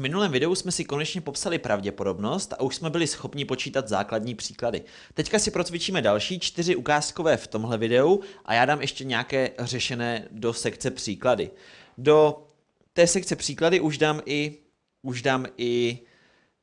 minulém videu jsme si konečně popsali pravděpodobnost a už jsme byli schopni počítat základní příklady. Teďka si procvičíme další čtyři ukázkové v tomhle videu a já dám ještě nějaké řešené do sekce příklady. Do té sekce příklady už dám i, už dám i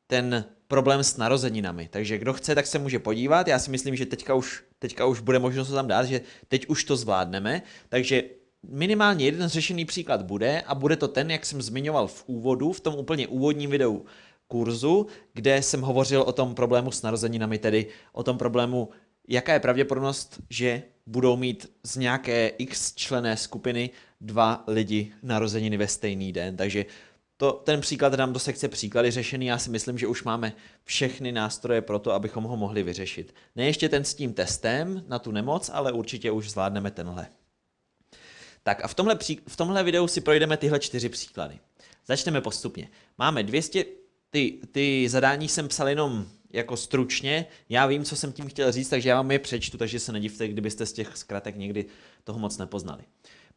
ten problém s narozeninami. Takže kdo chce, tak se může podívat. Já si myslím, že teďka už, teďka už bude možnost to tam dát, že teď už to zvládneme. Takže minimálně jeden řešený příklad bude a bude to ten, jak jsem zmiňoval v úvodu, v tom úplně úvodním videu kurzu, kde jsem hovořil o tom problému s narozeninami, tedy o tom problému, jaká je pravděpodobnost, že budou mít z nějaké x člené skupiny dva lidi narozeniny ve stejný den. Takže to, ten příklad dám do sekce příklady řešený. Já si myslím, že už máme všechny nástroje pro to, abychom ho mohli vyřešit. Ne ještě ten s tím testem na tu nemoc, ale určitě už zvládneme tenhle. Tak a v tomhle, pří, v tomhle videu si projdeme tyhle čtyři příklady. Začneme postupně. Máme 200, ty, ty zadání jsem psal jenom jako stručně, já vím, co jsem tím chtěl říct, takže já vám je přečtu, takže se nedivte, kdybyste z těch zkratek někdy toho moc nepoznali.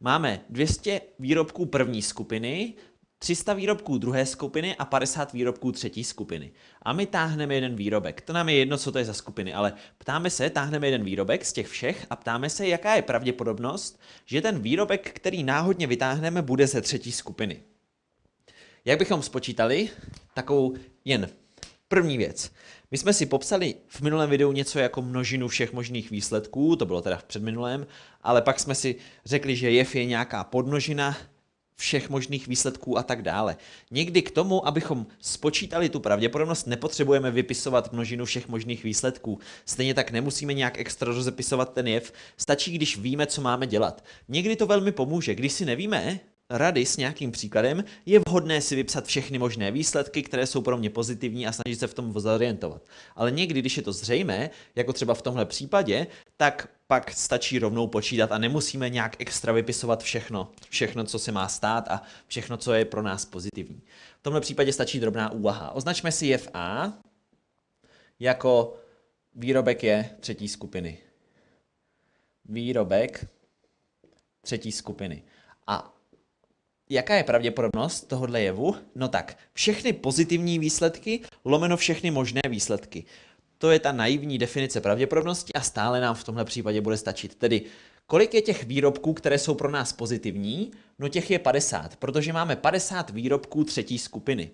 Máme 200 výrobků první skupiny 300 výrobků druhé skupiny a 50 výrobků třetí skupiny. A my táhneme jeden výrobek. To nám je jedno, co to je za skupiny, ale ptáme se, táhneme jeden výrobek z těch všech a ptáme se, jaká je pravděpodobnost, že ten výrobek, který náhodně vytáhneme, bude ze třetí skupiny. Jak bychom spočítali? Takovou jen první věc. My jsme si popsali v minulém videu něco jako množinu všech možných výsledků, to bylo teda v předminulém, ale pak jsme si řekli, že jef je nějaká podmnožina všech možných výsledků a tak dále. Někdy k tomu, abychom spočítali tu pravděpodobnost, nepotřebujeme vypisovat množinu všech možných výsledků. Stejně tak nemusíme nějak extra rozepisovat ten jev, stačí, když víme, co máme dělat. Někdy to velmi pomůže, když si nevíme, rady s nějakým příkladem, je vhodné si vypsat všechny možné výsledky, které jsou pro mě pozitivní a snažit se v tom zorientovat. Ale někdy, když je to zřejmé, jako třeba v tomhle případě, tak pak stačí rovnou počítat a nemusíme nějak extra vypisovat všechno, všechno, co se má stát a všechno, co je pro nás pozitivní. V tomhle případě stačí drobná úvaha. Označme si FA A jako výrobek je třetí skupiny. Výrobek třetí skupiny. A Jaká je pravděpodobnost tohohle jevu? No tak, všechny pozitivní výsledky lomeno všechny možné výsledky. To je ta naivní definice pravděpodobnosti a stále nám v tomhle případě bude stačit. Tedy, kolik je těch výrobků, které jsou pro nás pozitivní? No těch je 50, protože máme 50 výrobků třetí skupiny.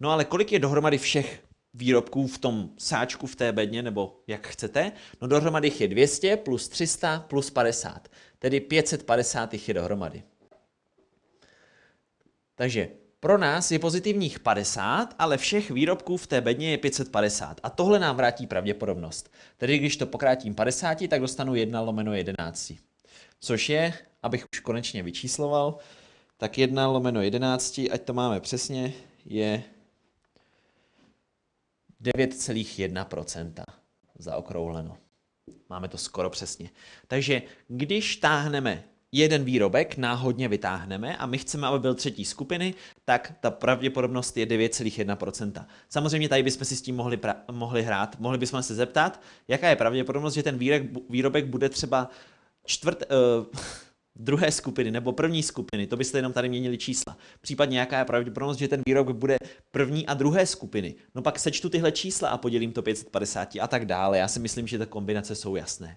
No ale kolik je dohromady všech výrobků v tom sáčku, v té bedně, nebo jak chcete. No dohromady jich je 200 plus 300 plus 50, tedy 550 jich je dohromady. Takže pro nás je pozitivních 50, ale všech výrobků v té bedně je 550 a tohle nám vrátí pravděpodobnost. Tedy když to pokrátím 50, tak dostanu 1 lomeno 11. Což je, abych už konečně vyčísloval, tak 1 lomeno 11, ať to máme přesně, je 9,1% zaokrouhleno. Máme to skoro přesně. Takže když táhneme jeden výrobek náhodně vytáhneme a my chceme, aby byl třetí skupiny, tak ta pravděpodobnost je 9,1%. Samozřejmě tady bychom si s tím mohli, pra- mohli hrát. Mohli bychom se zeptat, jaká je pravděpodobnost, že ten výrek, výrobek bude třeba čtvrt, uh, druhé skupiny nebo první skupiny, to byste jenom tady měnili čísla. Případně jaká je pravděpodobnost, že ten výrobek bude první a druhé skupiny. No pak sečtu tyhle čísla a podělím to 550 a tak dále. Já si myslím, že ta kombinace jsou jasné.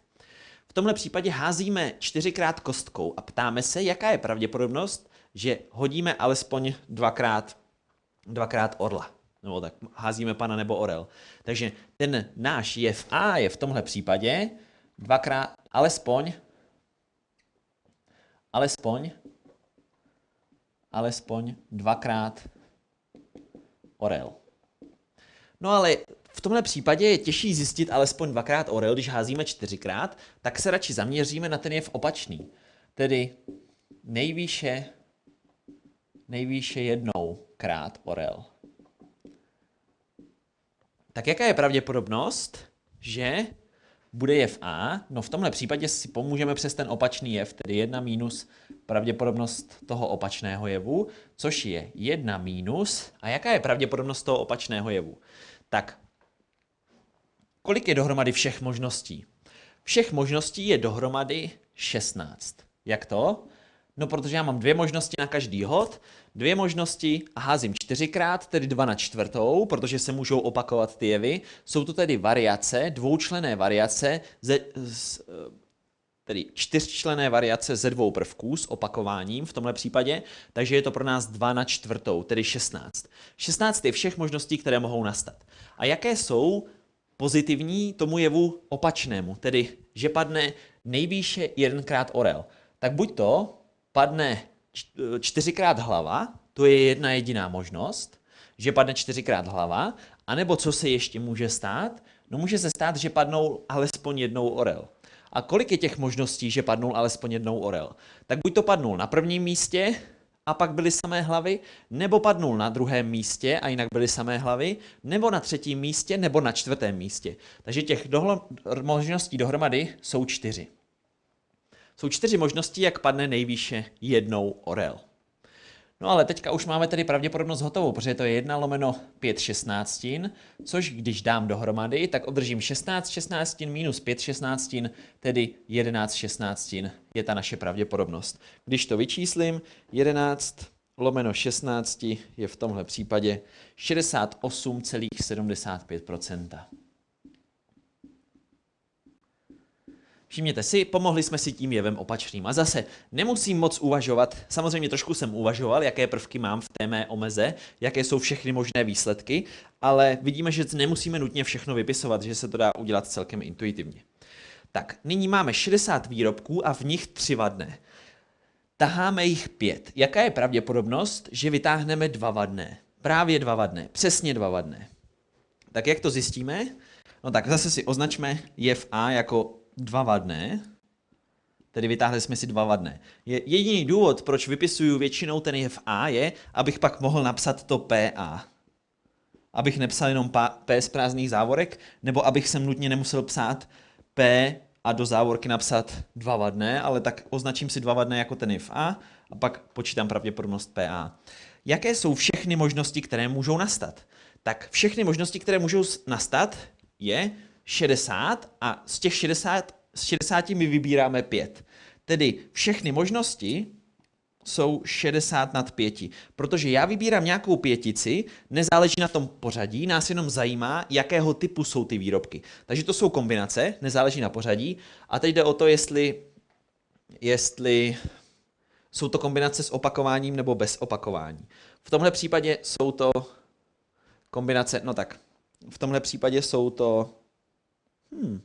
V tomhle případě házíme čtyřikrát kostkou a ptáme se, jaká je pravděpodobnost, že hodíme alespoň dvakrát, dvakrát orla. Nebo tak házíme pana nebo orel. Takže ten náš jev A je v tomhle případě dvakrát alespoň alespoň alespoň dvakrát orel. No ale v tomhle případě je těžší zjistit alespoň dvakrát orel, když házíme čtyřikrát, tak se radši zaměříme na ten jev opačný. Tedy nejvýše, nejvýše jednou krát orel. Tak jaká je pravděpodobnost, že bude jev A? No v tomhle případě si pomůžeme přes ten opačný jev, tedy 1 minus pravděpodobnost toho opačného jevu, což je 1 minus. A jaká je pravděpodobnost toho opačného jevu? Tak Kolik je dohromady všech možností? Všech možností je dohromady 16. Jak to? No, protože já mám dvě možnosti na každý hod, dvě možnosti a házím čtyřikrát, tedy dva na čtvrtou, protože se můžou opakovat ty jevy. Jsou to tedy variace, dvoučlené variace, ze, z, tedy čtyřčlené variace ze dvou prvků s opakováním v tomhle případě, takže je to pro nás dva na čtvrtou, tedy 16. 16 je všech možností, které mohou nastat. A jaké jsou pozitivní tomu jevu opačnému, tedy že padne nejvýše jedenkrát orel. Tak buď to padne čtyřikrát hlava, to je jedna jediná možnost, že padne čtyřikrát hlava, anebo co se ještě může stát? No může se stát, že padnou alespoň jednou orel. A kolik je těch možností, že padnul alespoň jednou orel? Tak buď to padnul na prvním místě, a pak byly samé hlavy, nebo padnul na druhém místě a jinak byly samé hlavy, nebo na třetím místě, nebo na čtvrtém místě. Takže těch dohlo- možností dohromady jsou čtyři. Jsou čtyři možnosti, jak padne nejvýše jednou orel. No ale teďka už máme tedy pravděpodobnost hotovou, protože to je 1 lomeno 5 šestnáctin, což když dám dohromady, tak obdržím 16 šestnáctin minus 5 šestnáctin, tedy 11 šestnáctin je ta naše pravděpodobnost. Když to vyčíslím, 11 lomeno 16 je v tomhle případě 68,75%. Všimněte si, pomohli jsme si tím jevem opačným. A zase, nemusím moc uvažovat, samozřejmě trošku jsem uvažoval, jaké prvky mám v té mé omeze, jaké jsou všechny možné výsledky, ale vidíme, že nemusíme nutně všechno vypisovat, že se to dá udělat celkem intuitivně. Tak, nyní máme 60 výrobků a v nich tři vadné. Taháme jich pět. Jaká je pravděpodobnost, že vytáhneme dva vadné? Právě dva vadné, přesně dva vadné. Tak jak to zjistíme? No tak zase si označme jev A jako dva vadné, tedy vytáhli jsme si dva vadné. Je, jediný důvod, proč vypisuju většinou ten v A, je, abych pak mohl napsat to PA. Abych nepsal jenom P z prázdných závorek, nebo abych sem nutně nemusel psát P a do závorky napsat dva vadné, ale tak označím si dva vadné jako ten jev A a pak počítám pravděpodobnost PA. Jaké jsou všechny možnosti, které můžou nastat? Tak všechny možnosti, které můžou nastat, je, 60 a z těch 60, z 60 my vybíráme 5. Tedy všechny možnosti jsou 60 nad 5. Protože já vybírám nějakou pětici, nezáleží na tom pořadí, nás jenom zajímá, jakého typu jsou ty výrobky. Takže to jsou kombinace, nezáleží na pořadí. A teď jde o to, jestli, jestli jsou to kombinace s opakováním nebo bez opakování. V tomhle případě jsou to kombinace, no tak, v tomhle případě jsou to Hmm.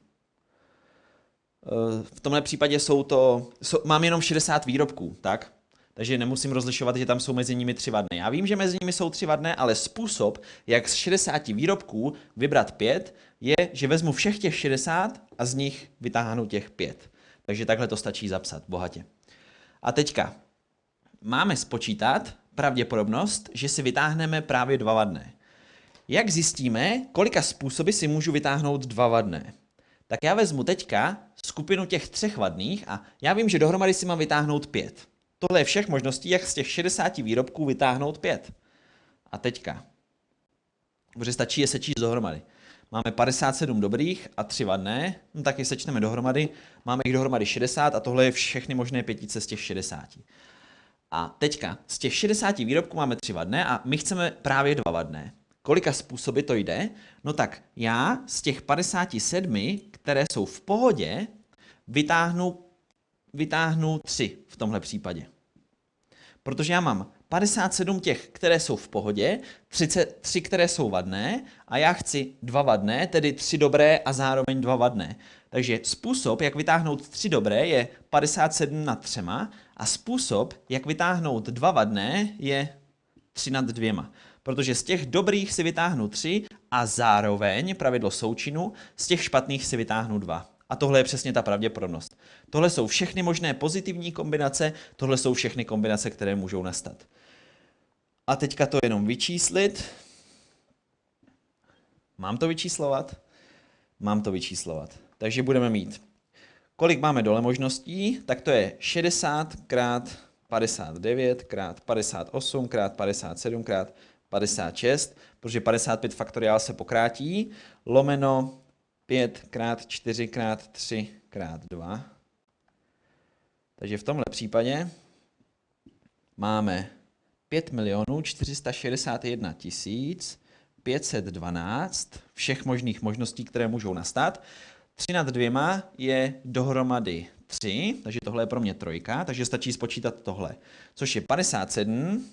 Eh, v tomhle případě jsou to, jsou, mám jenom 60 výrobků, tak? takže nemusím rozlišovat, že tam jsou mezi nimi tři vadné. Já vím, že mezi nimi jsou tři vadné, ale způsob, jak z 60 výrobků vybrat pět, je, že vezmu všech těch 60 a z nich vytáhnu těch pět. Takže takhle to stačí zapsat, bohatě. A teďka, máme spočítat pravděpodobnost, že si vytáhneme právě dva vadné. Jak zjistíme, kolika způsoby si můžu vytáhnout dva vadné? Tak já vezmu teďka skupinu těch třech vadných a já vím, že dohromady si mám vytáhnout pět. Tohle je všech možností, jak z těch 60 výrobků vytáhnout pět. A teďka. Protože stačí je sečíst dohromady. Máme 57 dobrých a 3 vadné, no tak je sečneme dohromady. Máme jich dohromady 60 a tohle je všechny možné pětice z těch 60. A teďka, z těch 60 výrobků máme 3 vadné a my chceme právě 2 vadné kolika způsoby to jde? No tak já z těch 57, které jsou v pohodě, vytáhnu, vytáhnu 3 v tomhle případě. Protože já mám 57 těch, které jsou v pohodě, 33, které jsou vadné a já chci dva vadné, tedy tři dobré a zároveň dva vadné. Takže způsob, jak vytáhnout tři dobré, je 57 nad třema a způsob, jak vytáhnout dva vadné, je 3 nad dvěma protože z těch dobrých si vytáhnu tři a zároveň pravidlo součinu, z těch špatných si vytáhnu dva. A tohle je přesně ta pravděpodobnost. Tohle jsou všechny možné pozitivní kombinace, tohle jsou všechny kombinace, které můžou nastat. A teďka to jenom vyčíslit. Mám to vyčíslovat? Mám to vyčíslovat. Takže budeme mít, kolik máme dole možností, tak to je 60 krát 59 krát 58 krát 57 krát 56, protože 55 faktoriál se pokrátí, lomeno 5 krát 4 krát 3 krát 2. Takže v tomhle případě máme 5 milionů 461 tisíc 512 všech možných možností, které můžou nastat. 3 nad dvěma je dohromady 3, takže tohle je pro mě trojka, takže stačí spočítat tohle, což je 57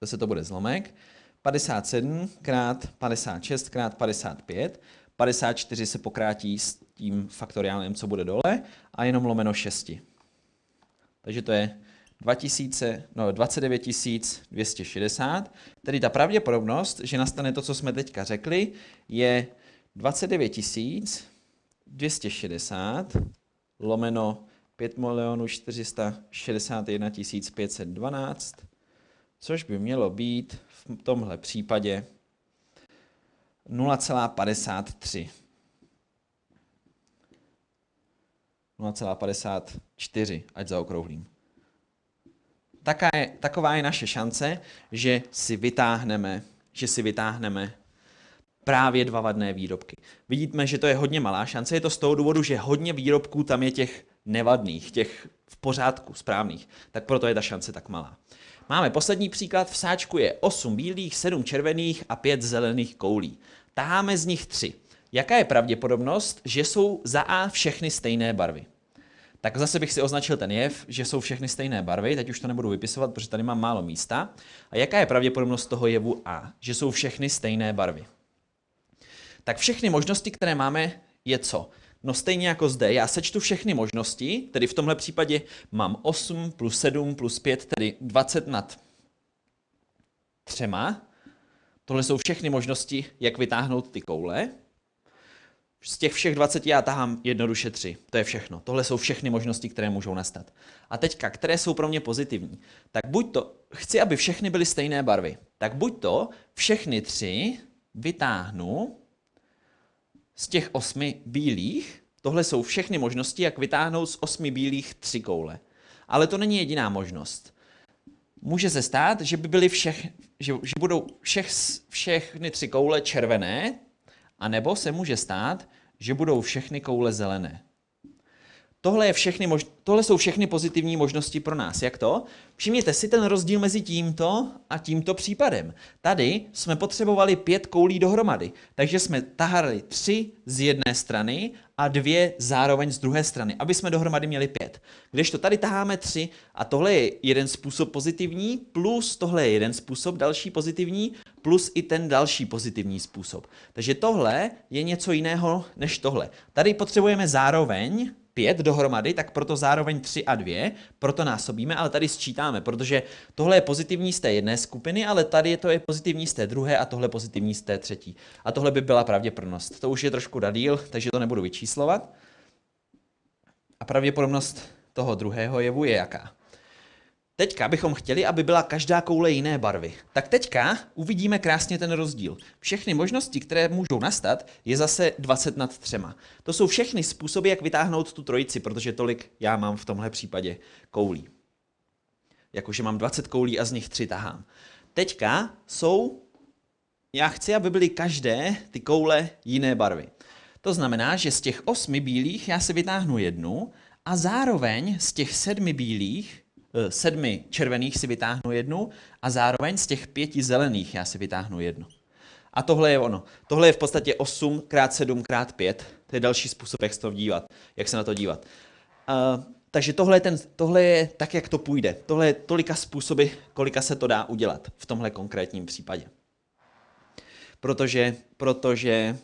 zase to bude zlomek, 57 krát 56 krát 55, 54 se pokrátí s tím faktoriálem, co bude dole, a jenom lomeno 6. Takže to je 2000, no, 29 260. Tedy ta pravděpodobnost, že nastane to, co jsme teďka řekli, je 29 260 lomeno 5 461 512 což by mělo být v tomhle případě 0,53. 0,54, ať zaokrouhlím. Taká je, taková je naše šance, že si vytáhneme, že si vytáhneme právě dva vadné výrobky. Vidíme, že to je hodně malá šance, je to z toho důvodu, že hodně výrobků tam je těch nevadných, těch v pořádku, správných, tak proto je ta šance tak malá. Máme poslední příklad, v sáčku je 8 bílých, 7 červených a 5 zelených koulí. Táháme z nich 3. Jaká je pravděpodobnost, že jsou za A všechny stejné barvy? Tak zase bych si označil ten jev, že jsou všechny stejné barvy, teď už to nebudu vypisovat, protože tady mám málo místa. A jaká je pravděpodobnost toho jevu A, že jsou všechny stejné barvy? Tak všechny možnosti, které máme, je co? No stejně jako zde, já sečtu všechny možnosti, tedy v tomhle případě mám 8 plus 7 plus 5, tedy 20 nad třema. Tohle jsou všechny možnosti, jak vytáhnout ty koule. Z těch všech 20 já tahám jednoduše 3. To je všechno. Tohle jsou všechny možnosti, které můžou nastat. A teďka, které jsou pro mě pozitivní? Tak buď to, chci, aby všechny byly stejné barvy. Tak buď to všechny tři vytáhnu z těch osmi bílých, tohle jsou všechny možnosti, jak vytáhnout z osmi bílých tři koule. Ale to není jediná možnost. Může se stát, že by byly všech, že, že budou všech, všechny tři koule červené, anebo se může stát, že budou všechny koule zelené. Tohle, je všechny mož... Tohle jsou všechny pozitivní možnosti pro nás. Jak to? Všimněte si ten rozdíl mezi tímto a tímto případem. Tady jsme potřebovali pět koulí dohromady, takže jsme tahali tři z jedné strany a dvě zároveň z druhé strany, aby jsme dohromady měli pět. Když to tady taháme tři a tohle je jeden způsob pozitivní, plus tohle je jeden způsob další pozitivní, plus i ten další pozitivní způsob. Takže tohle je něco jiného než tohle. Tady potřebujeme zároveň 5 dohromady, tak proto zároveň 3 a 2, proto násobíme, ale tady sčítáme, protože tohle je pozitivní z té jedné skupiny, ale tady to je pozitivní z té druhé a tohle pozitivní z té třetí. A tohle by byla pravděpodobnost. To už je trošku dadíl, takže to nebudu vyčíslovat. A pravděpodobnost toho druhého jevu je jaká? Teďka bychom chtěli, aby byla každá koule jiné barvy. Tak teďka uvidíme krásně ten rozdíl. Všechny možnosti, které můžou nastat, je zase 20 nad třema. To jsou všechny způsoby, jak vytáhnout tu trojici, protože tolik já mám v tomhle případě koulí. Jakože mám 20 koulí a z nich 3 tahám. Teďka jsou, já chci, aby byly každé ty koule jiné barvy. To znamená, že z těch osmi bílých já si vytáhnu jednu a zároveň z těch sedmi bílých Eh, sedmi červených si vytáhnu jednu a zároveň z těch pěti zelených já si vytáhnu jednu. A tohle je ono. Tohle je v podstatě 8 x 7 x 5. To je další způsob, jak se, to dívat, jak se na to dívat. Uh, takže tohle je, ten, tohle je tak, jak to půjde. Tohle je tolika způsoby, kolika se to dá udělat v tomhle konkrétním případě. Protože, protože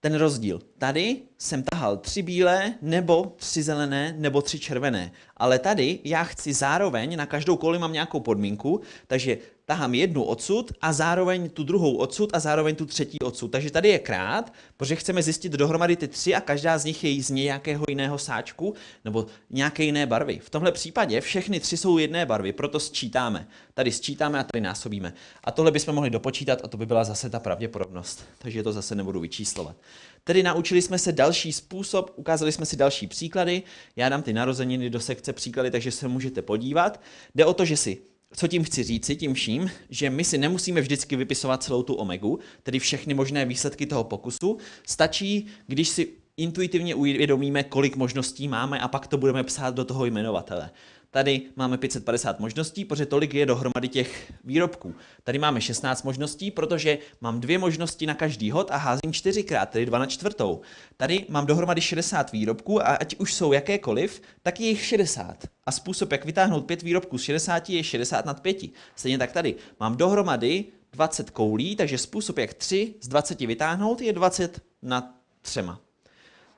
ten rozdíl. Tady jsem tahal tři bílé, nebo tři zelené, nebo tři červené. Ale tady já chci zároveň, na každou koli mám nějakou podmínku, takže tahám jednu odsud a zároveň tu druhou odsud a zároveň tu třetí odsud. Takže tady je krát, protože chceme zjistit dohromady ty tři a každá z nich je z nějakého jiného sáčku nebo nějaké jiné barvy. V tomhle případě všechny tři jsou jedné barvy, proto sčítáme. Tady sčítáme a tady násobíme. A tohle bychom mohli dopočítat a to by byla zase ta pravděpodobnost. Takže to zase nebudu vyčíslovat. Tedy naučili jsme se další způsob, ukázali jsme si další příklady. Já dám ty narozeniny do sekce příklady, takže se můžete podívat. Jde o to, že si co tím chci říci, tím vším, že my si nemusíme vždycky vypisovat celou tu omegu, tedy všechny možné výsledky toho pokusu. Stačí, když si intuitivně uvědomíme, kolik možností máme a pak to budeme psát do toho jmenovatele. Tady máme 550 možností, protože tolik je dohromady těch výrobků. Tady máme 16 možností, protože mám dvě možnosti na každý hod a házím čtyřikrát, tedy 2 na čtvrtou. Tady mám dohromady 60 výrobků a ať už jsou jakékoliv, tak je jich 60. A způsob, jak vytáhnout 5 výrobků z 60, je 60 nad 5. Stejně tak tady. Mám dohromady 20 koulí, takže způsob, jak 3 z 20 vytáhnout, je 20 nad 3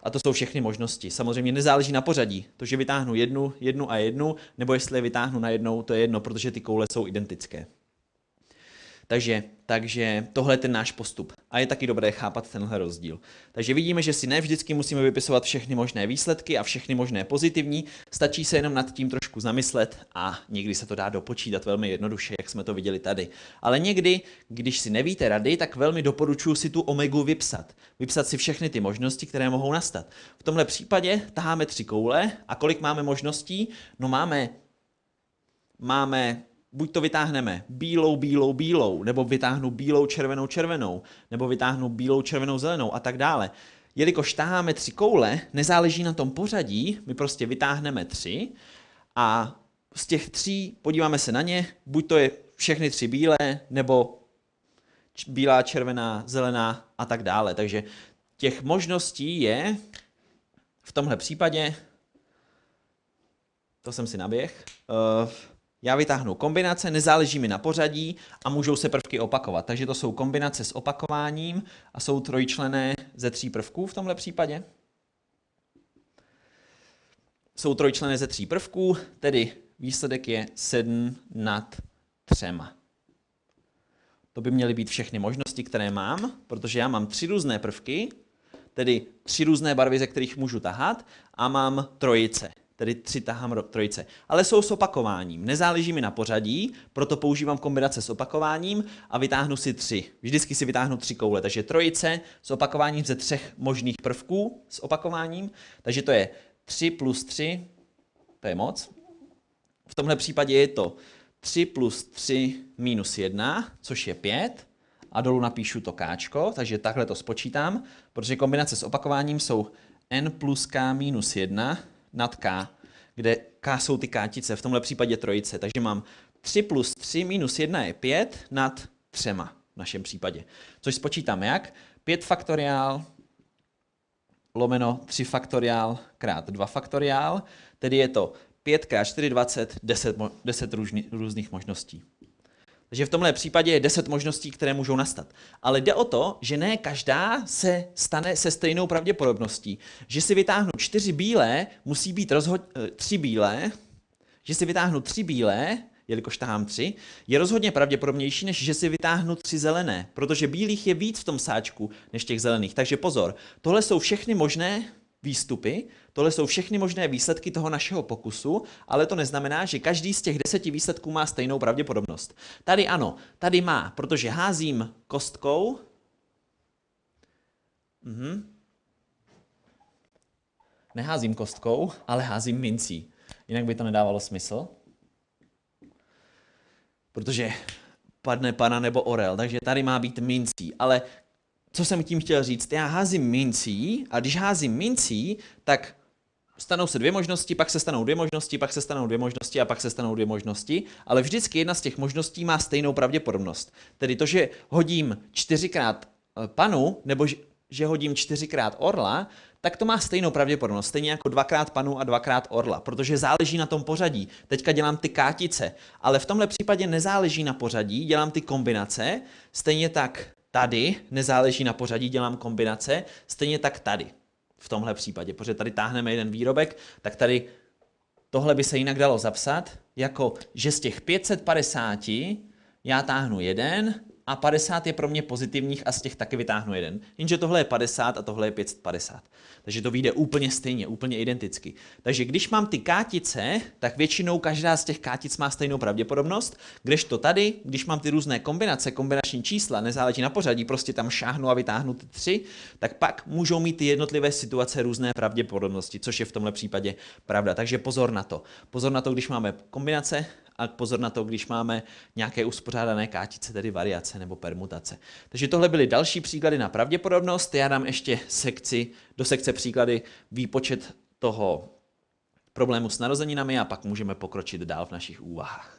a to jsou všechny možnosti. Samozřejmě nezáleží na pořadí. To, že vytáhnu jednu, jednu a jednu, nebo jestli je vytáhnu na jednou, to je jedno, protože ty koule jsou identické. Takže, takže tohle je ten náš postup. A je taky dobré chápat tenhle rozdíl. Takže vidíme, že si ne vždycky musíme vypisovat všechny možné výsledky a všechny možné pozitivní. Stačí se jenom nad tím trošku zamyslet a někdy se to dá dopočítat velmi jednoduše, jak jsme to viděli tady. Ale někdy, když si nevíte rady, tak velmi doporučuji si tu omegu vypsat. Vypsat si všechny ty možnosti, které mohou nastat. V tomhle případě taháme tři koule a kolik máme možností? No máme máme buď to vytáhneme bílou, bílou, bílou, nebo vytáhnu bílou, červenou, červenou, nebo vytáhnu bílou, červenou, zelenou a tak dále. Jelikož táháme tři koule, nezáleží na tom pořadí, my prostě vytáhneme tři a z těch tří podíváme se na ně, buď to je všechny tři bílé, nebo bílá, červená, zelená a tak dále. Takže těch možností je v tomhle případě, to jsem si naběh, uh, já vytáhnu kombinace, nezáleží mi na pořadí a můžou se prvky opakovat. Takže to jsou kombinace s opakováním a jsou trojčlené ze tří prvků v tomhle případě. Jsou trojčlené ze tří prvků, tedy výsledek je 7 nad třema. To by měly být všechny možnosti, které mám, protože já mám tři různé prvky, tedy tři různé barvy, ze kterých můžu tahat a mám trojice tedy tři tahám trojice. Ale jsou s opakováním. Nezáleží mi na pořadí, proto používám kombinace s opakováním a vytáhnu si tři. Vždycky si vytáhnu tři koule, takže trojice s opakováním ze třech možných prvků s opakováním. Takže to je 3 plus 3, to je moc. V tomhle případě je to 3 plus 3 minus 1, což je 5 a dolů napíšu to káčko, takže takhle to spočítám, protože kombinace s opakováním jsou n plus k minus 1 nad k kde k jsou ty kátice, v tomhle případě trojice. Takže mám 3 plus 3 minus 1 je 5 nad 3 v našem případě. Což spočítám jak? 5 faktoriál lomeno 3 faktoriál krát 2 faktoriál, tedy je to 5 krát 4, 20, 10, 10 různých možností. Takže v tomhle případě je 10 možností, které můžou nastat. Ale jde o to, že ne každá se stane se stejnou pravděpodobností. Že si vytáhnu čtyři bílé, musí být rozhodně eh, tři bílé, že si vytáhnu tři bílé, jelikož tahám tři, je rozhodně pravděpodobnější, než že si vytáhnu tři zelené, protože bílých je víc v tom sáčku než těch zelených. Takže pozor, tohle jsou všechny možné výstupy. Tohle jsou všechny možné výsledky toho našeho pokusu, ale to neznamená, že každý z těch deseti výsledků má stejnou pravděpodobnost. Tady ano, tady má, protože házím kostkou. Mhm. Neházím kostkou, ale házím mincí. Jinak by to nedávalo smysl. Protože padne pana nebo orel, takže tady má být mincí. Ale co jsem tím chtěl říct? Já házím mincí a když házím mincí, tak stanou se dvě možnosti, pak se stanou dvě možnosti, pak se stanou dvě možnosti a pak se stanou dvě možnosti, ale vždycky jedna z těch možností má stejnou pravděpodobnost. Tedy to, že hodím čtyřikrát eh, panu, nebo že hodím čtyřikrát orla, tak to má stejnou pravděpodobnost, stejně jako dvakrát panu a dvakrát orla, protože záleží na tom pořadí. Teďka dělám ty kátice, ale v tomhle případě nezáleží na pořadí, dělám ty kombinace, stejně tak Tady nezáleží na pořadí, dělám kombinace, stejně tak tady, v tomhle případě, protože tady táhneme jeden výrobek, tak tady tohle by se jinak dalo zapsat, jako že z těch 550 já táhnu jeden, a 50 je pro mě pozitivních a z těch taky vytáhnu jeden. Jenže tohle je 50 a tohle je 550. Takže to vyjde úplně stejně, úplně identicky. Takže když mám ty kátice, tak většinou každá z těch kátic má stejnou pravděpodobnost, Když to tady, když mám ty různé kombinace, kombinační čísla, nezáleží na pořadí, prostě tam šáhnu a vytáhnu ty tři, tak pak můžou mít ty jednotlivé situace různé pravděpodobnosti, což je v tomhle případě pravda. Takže pozor na to. Pozor na to, když máme kombinace, a pozor na to, když máme nějaké uspořádané kátice, tedy variace nebo permutace. Takže tohle byly další příklady na pravděpodobnost. Já dám ještě sekci, do sekce příklady výpočet toho problému s narozeninami a pak můžeme pokročit dál v našich úvahách.